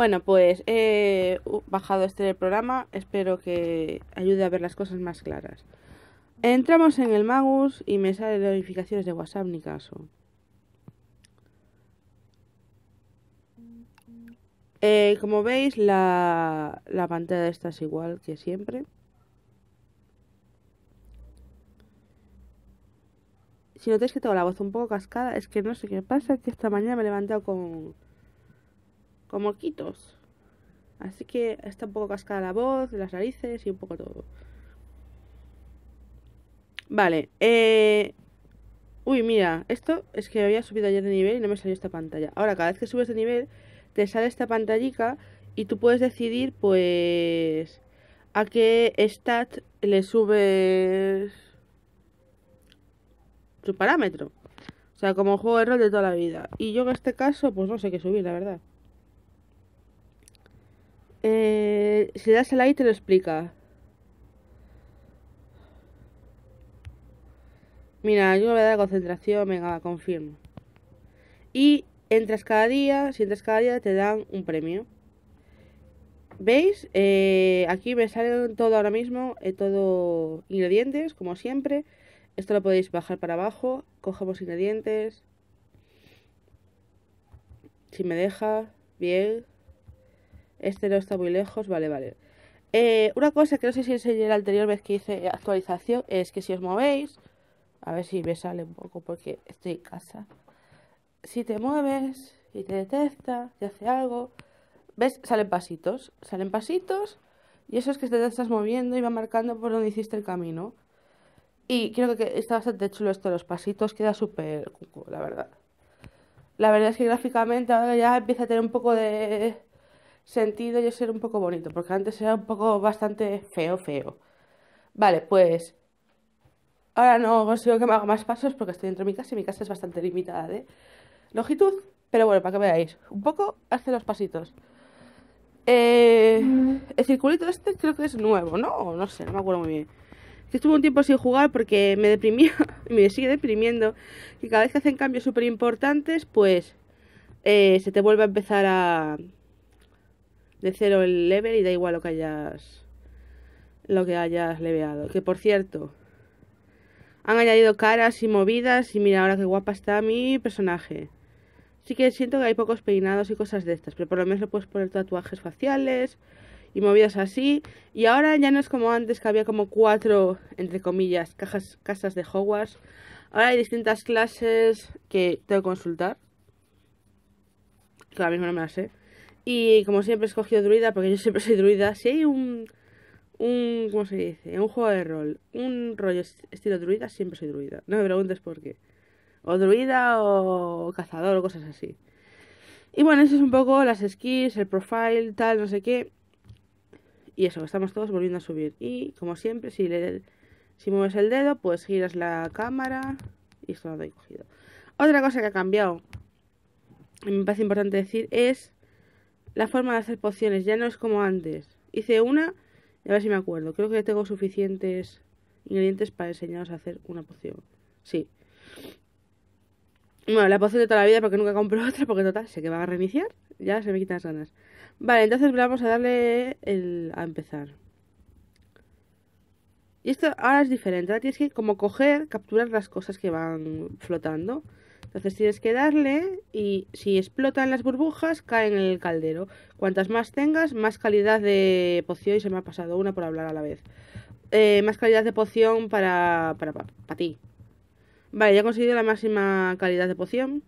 Bueno, pues he eh, bajado este programa, espero que ayude a ver las cosas más claras. Entramos en el Magus y me salen notificaciones de WhatsApp, ni caso. Eh, como veis, la, la pantalla esta es igual que siempre. Si notáis que tengo la voz un poco cascada, es que no sé qué pasa, que esta mañana me he levantado con como quitos. Así que está un poco cascada la voz, las narices y un poco todo. Vale, eh... Uy, mira, esto es que había subido ayer de nivel y no me salió esta pantalla. Ahora, cada vez que subes de nivel, te sale esta pantallica y tú puedes decidir, pues... A qué stat le subes... Su parámetro. O sea, como juego de rol de toda la vida. Y yo en este caso, pues no sé qué subir, la verdad. Eh, si das el like te lo explica. Mira, yo me la concentración, venga, confirmo. Y entras cada día, si entras cada día te dan un premio. ¿Veis? Eh, aquí me salen todo ahora mismo, eh, todo ingredientes, como siempre. Esto lo podéis bajar para abajo, cogemos ingredientes. Si me deja, bien. Este no está muy lejos, vale, vale. Eh, una cosa que no sé si enseñé la anterior vez que hice actualización es que si os movéis, a ver si me sale un poco porque estoy en casa. Si te mueves y te detecta y hace algo, ves, salen pasitos, salen pasitos y eso es que te estás moviendo y va marcando por donde hiciste el camino. Y creo que está bastante chulo esto de los pasitos, queda súper la verdad. La verdad es que gráficamente ahora ya empieza a tener un poco de sentido yo ser un poco bonito, porque antes era un poco bastante feo, feo. Vale, pues ahora no consigo que me haga más pasos porque estoy dentro de mi casa y mi casa es bastante limitada de longitud, pero bueno, para que veáis, un poco hace los pasitos. Eh, mm. el circulito este creo que es nuevo, ¿no? No sé, no me acuerdo muy bien. Que estuve un tiempo sin jugar porque me deprimía y me sigue deprimiendo. Y cada vez que hacen cambios súper importantes, pues eh, se te vuelve a empezar a, de cero el level y da igual lo que hayas lo que hayas leveado. Que por cierto, han añadido caras y movidas y mira ahora qué guapa está mi personaje. Sí que siento que hay pocos peinados y cosas de estas, pero por lo menos le puedes poner tatuajes faciales y movidas así. Y ahora ya no es como antes que había como cuatro, entre comillas, cajas, casas de Hogwarts. Ahora hay distintas clases que tengo que consultar. Que ahora mismo no me las sé. Y como siempre he escogido druida, porque yo siempre soy druida, si hay un, un ¿cómo se dice? Un juego de rol, un rollo estilo druida, siempre soy druida. No me preguntes por qué. O druida o cazador o cosas así. Y bueno, eso es un poco las skills, el profile, tal, no sé qué. Y eso, estamos todos volviendo a subir. Y como siempre, si, le, si mueves el dedo, pues giras la cámara. Y esto lo he cogido. Otra cosa que ha cambiado, me parece importante decir, es la forma de hacer pociones, ya no es como antes. Hice una, a ver si me acuerdo. Creo que tengo suficientes ingredientes para enseñaros a hacer una poción. Sí. Bueno, la poción de toda la vida porque nunca compro otra, porque total, sé que va a reiniciar. Ya se me quitan las ganas. Vale, entonces vamos a darle el, a empezar. Y esto ahora es diferente. Ahora tienes que como coger, capturar las cosas que van flotando. Entonces tienes que darle y si explotan las burbujas caen en el caldero. Cuantas más tengas, más calidad de poción, y se me ha pasado una por hablar a la vez, eh, más calidad de poción para, para, para, ti. Vale, ya he conseguido la máxima calidad de poción.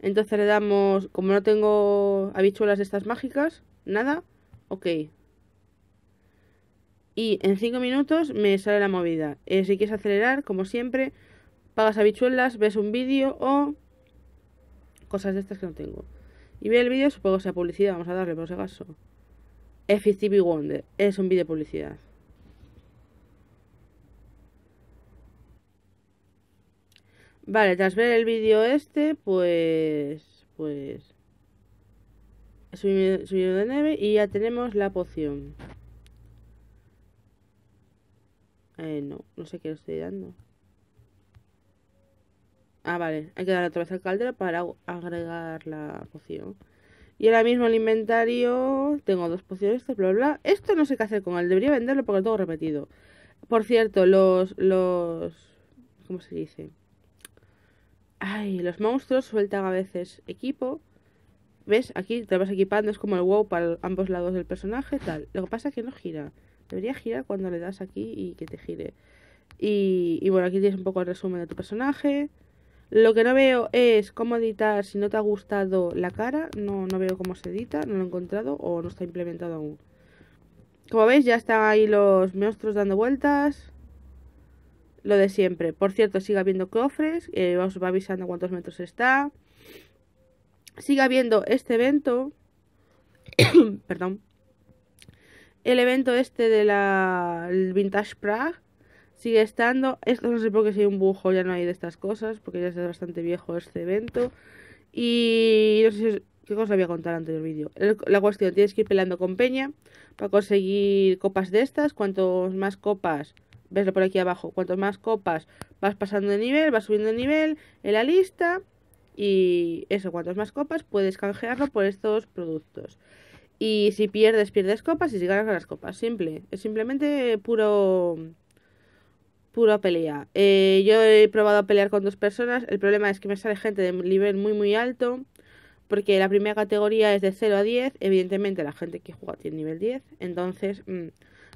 Entonces le damos, como no tengo habichuelas de estas mágicas, nada, ok. Y en 5 minutos me sale la movida. Eh, si quieres acelerar, como siempre, pagas habichuelas, ves un vídeo o cosas de estas que no tengo. Y ve el vídeo, supongo que sea publicidad, vamos a darle por si acaso. FTV Wonder, es un vídeo de publicidad. Vale, tras ver el vídeo este, pues... Pues... Es de nieve y ya tenemos la poción. Eh, no, no sé qué le estoy dando. Ah, vale. Hay que dar otra vez al caldero para agregar la poción. Y ahora mismo el inventario... Tengo dos pociones, bla, bla, Esto no sé qué hacer con él. Debería venderlo porque lo tengo repetido. Por cierto, los... los ¿Cómo se dice? Ay, los monstruos sueltan a veces equipo. ¿Ves? Aquí te vas equipando. Es como el wow para ambos lados del personaje, tal. Lo que pasa es que no gira. Debería girar cuando le das aquí y que te gire. Y, y bueno, aquí tienes un poco el resumen de tu personaje. Lo que no veo es cómo editar si no te ha gustado la cara. No, no veo cómo se edita, no lo he encontrado o no está implementado aún. Como veis, ya están ahí los monstruos dando vueltas. Lo de siempre. Por cierto, siga viendo cofres. Eh, os va avisando cuántos metros está. Siga habiendo este evento. Perdón. El evento este de la Vintage Prague Sigue estando. Esto no sé por qué si hay un bujo ya no hay de estas cosas, porque ya es bastante viejo este evento. Y no sé qué cosa voy a contar antes del vídeo. La cuestión, tienes que ir peleando con Peña para conseguir copas de estas. Cuantos más copas, veslo por aquí abajo, cuantos más copas vas pasando de nivel, vas subiendo de nivel en la lista. Y eso, cuantos más copas puedes canjearlo por estos productos. Y si pierdes, pierdes copas y si ganas, las copas. Simple. Es simplemente puro pura pelea. Eh, yo he probado a pelear con dos personas. El problema es que me sale gente de nivel muy muy alto. Porque la primera categoría es de 0 a 10. Evidentemente la gente que juega tiene nivel 10. Entonces mm,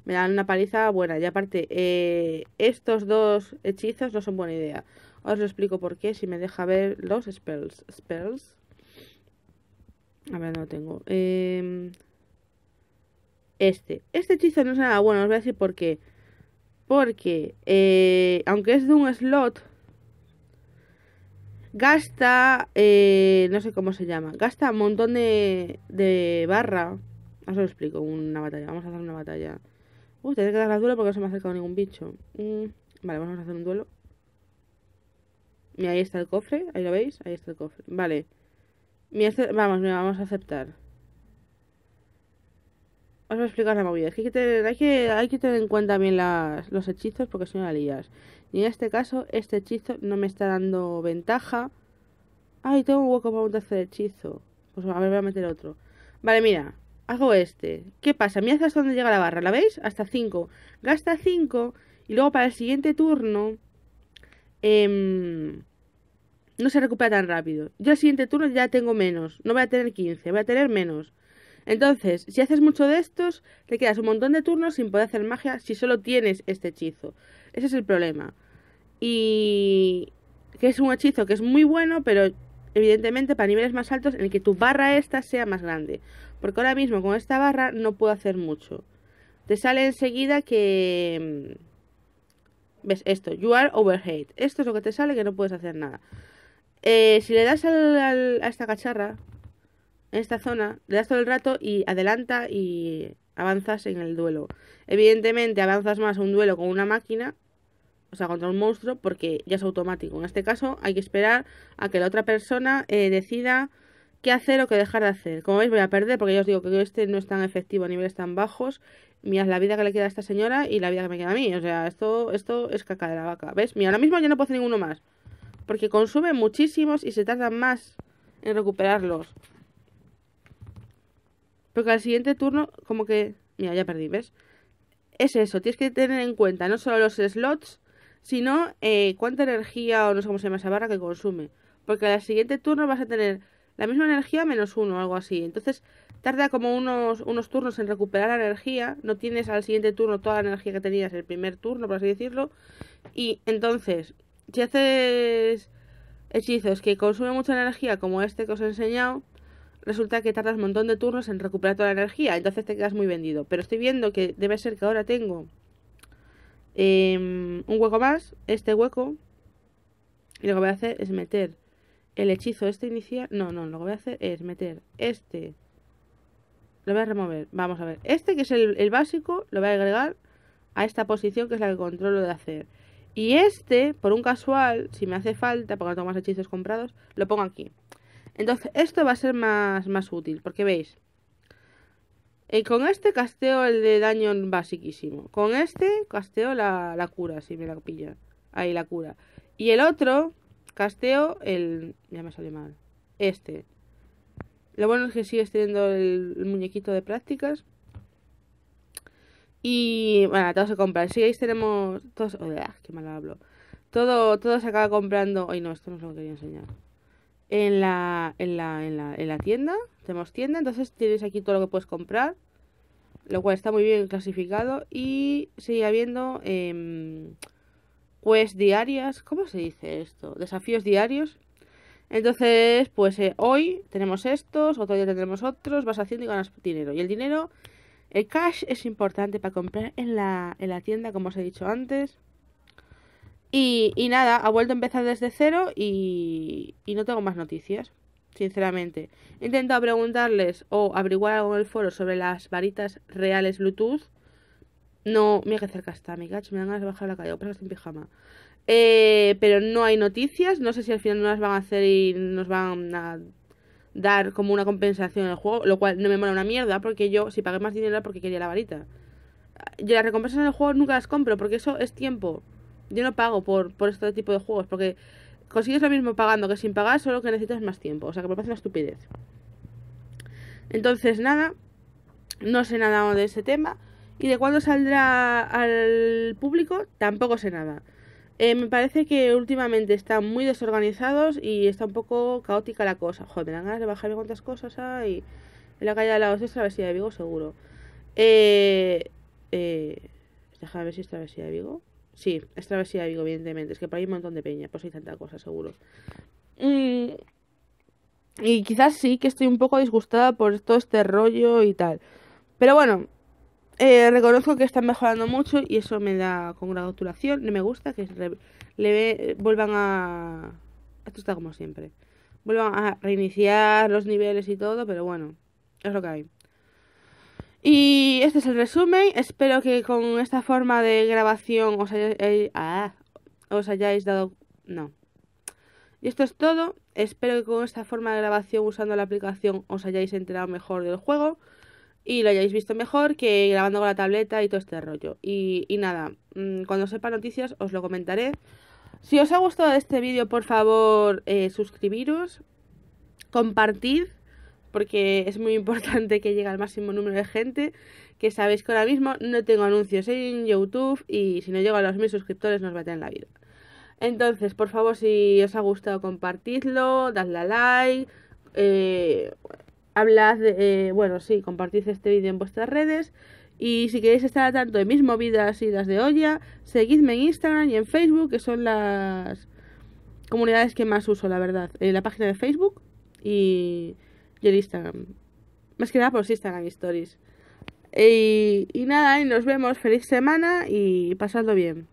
me dan una paliza buena. Y aparte, eh, estos dos hechizos no son buena idea. Os lo explico por qué. Si me deja ver los spells. Spells. A ver, no tengo. Em, este. Este hechizo no es nada bueno. Os voy a decir por qué. Porque, eh, aunque es de un slot, gasta, eh, no sé cómo se llama, gasta un montón de, de barra. se lo explico, una batalla, vamos a hacer una batalla. Uy, tendré que dar la duelo porque no se me ha acercado ningún bicho. Mm, vale, vamos a hacer un duelo. Y ahí está el cofre, ahí lo veis, ahí está el cofre. Vale. Este, vamos, vamos a aceptar. Os voy a explicar la movida. hay que tener, en cuenta bien los hechizos porque si no Y en este caso, este hechizo no me está dando ventaja. Ay, tengo un hueco para un tercer hechizo. Pues a ver, voy a meter otro. Vale, mira, hago este. ¿Qué pasa? Mira, hasta donde llega la barra, ¿la veis? Hasta 5. Gasta 5 y luego para el siguiente turno em, no se recupera tan rápido. Yo el siguiente turno ya tengo menos. No voy a tener 15, voy a tener menos. Entonces, si haces mucho de estos, te quedas un montón de turnos sin poder hacer magia si solo tienes este hechizo. Ese es el problema. Y que es un hechizo que es muy bueno, pero evidentemente para niveles más altos en el que tu barra esta sea más grande. Porque ahora mismo con esta barra no puedo hacer mucho. Te sale enseguida que... Mm, ¿Ves? Esto, you are overhead. Esto es lo que te sale que no puedes hacer nada. Eh, si le das a esta cacharra, en esta zona, le das todo el rato y adelanta y avanzas en el duelo. Evidentemente avanzas más un duelo con una máquina, o sea, contra un monstruo, porque ya es automático. En este caso hay que esperar a que la otra persona eh, decida qué hacer o qué dejar de hacer. Como veis voy a perder porque ya os digo que este no es tan efectivo a niveles tan bajos. Mirad la vida que le queda a esta señora y la vida que me queda a mí. O sea, esto, esto es caca de la vaca. ¿Ves? Mira, ahora mismo ya no puedo hacer ninguno más. Porque consumen muchísimos y se tardan más en recuperarlos. Porque al siguiente turno, como que. Mira, ya perdí, ¿ves? Es eso, tienes que tener en cuenta no solo los slots, sino eh, cuánta energía o no sé cómo se llama esa barra que consume. Porque al siguiente turno vas a tener la misma energía menos uno, algo así. Entonces tarda como unos, unos turnos en recuperar la energía. No tienes al siguiente turno toda la energía que tenías el primer turno, por así decirlo. Y entonces, si haces hechizos que consumen mucha energía, como este que os he enseñado, resulta que tardas un montón de turnos en recuperar toda la energía, entonces te quedas muy vendido. Pero estoy viendo que debe ser que ahora tengo em, un hueco más, este hueco, y lo que voy a hacer es meter el hechizo este inicial, no, no, lo que voy a hacer es meter este, lo voy a remover, vamos a ver, este que es el, el básico, lo voy a agregar a esta posición que es la que controlo de hacer. Y este, por un casual, si me hace falta, porque no tengo más hechizos comprados, lo pongo aquí. Entonces, esto va a ser más, más útil, porque veis. Eh, con este casteo el de daño basiquísimo. Con este casteo la, cura, si me la pilla. Ahí la cura. Y el otro, casteo el... Ya me sale mal. Este. Lo bueno es que sigues teniendo el, muñequito de prácticas. Y bueno, todos se compra Si veis tenemos. Todos. que qué mal hablo. Todo, todo se acaba comprando. Ay, no, esto no es lo quería enseñar en la, en la, en la, en la tienda. Tenemos tienda, entonces tienes aquí todo lo que puedes comprar, lo cual está muy bien clasificado. Y sigue habiendo eh, pues diarias, ¿cómo se dice esto? Desafíos diarios. Entonces, pues eh, hoy tenemos estos, otro día tendremos otros, vas haciendo y ganas dinero. Y el dinero, el cash es importante para comprar en la, en la tienda, como os he dicho antes. Y, nada, ha vuelto a empezar desde cero y, y no tengo más noticias, sinceramente. He intentado preguntarles o averiguar algo en el foro sobre las varitas reales Bluetooth. No, mira que cerca está, mi gacho, me dan ganas de bajar la calle, pero estoy en pijama. Eh, pero no hay noticias, no sé si al final no las van a hacer y nos van a dar como una compensación en el juego, lo cual no me mola una mierda, porque yo si pagué más dinero era porque quería la varita. Yo las recompensas en el juego nunca las compro, porque eso es tiempo. Yo no pago por, este tipo de juegos, porque consigues lo mismo pagando que sin pagar, solo que necesitas más tiempo. O sea que me parece una estupidez. Entonces, nada, no sé nada de ese tema. Y de cuándo saldrá al público, tampoco sé nada. Eh, me parece que últimamente están muy desorganizados y está un poco caótica la cosa. Joder, me dan ganas de bajarme cuántas cosas hay. En la calle de la ver si de Vigo, seguro. Eh, eh, déjame ver si ver si de Vigo. Sí, es travesía digo, evidentemente. Es que por ahí hay un montón de peña, pues hay tanta cosa, seguro. Y, quizás sí que estoy un poco disgustada por todo este rollo y tal. Pero bueno, eh, reconozco que están mejorando mucho y eso me da congratulación. No me gusta que le vuelvan a... Esto está como siempre. Vuelvan a reiniciar los niveles y todo, pero bueno, es lo que hay. Y este es el resumen. Espero que con esta forma de grabación os, eh, ah, os hayáis dado... No. Y esto es todo. Espero que con esta forma de grabación usando la aplicación os hayáis enterado mejor del juego y lo hayáis visto mejor que grabando con la tableta y todo este rollo. Y, nada, mm, cuando sepa noticias os lo comentaré. Si os ha gustado este vídeo, por favor, eh, suscribiros, compartid porque es muy importante que llegue al máximo número de gente, que sabéis que ahora mismo no tengo anuncios en YouTube y si no llego a los mil suscriptores nos va a tener la vida. Entonces, por favor, si os ha gustado, compartidlo, dadle a like, eh, hablad, de, eh, bueno, sí, compartid este vídeo en vuestras redes. Y si queréis estar al tanto de mis movidas y las de olla, seguidme en Instagram y en Facebook, que son las comunidades que más uso, la verdad. en la página de Facebook y y el Instagram. Más que nada por Instagram Stories. Y, nada, y nos vemos. Feliz semana y pasadlo bien.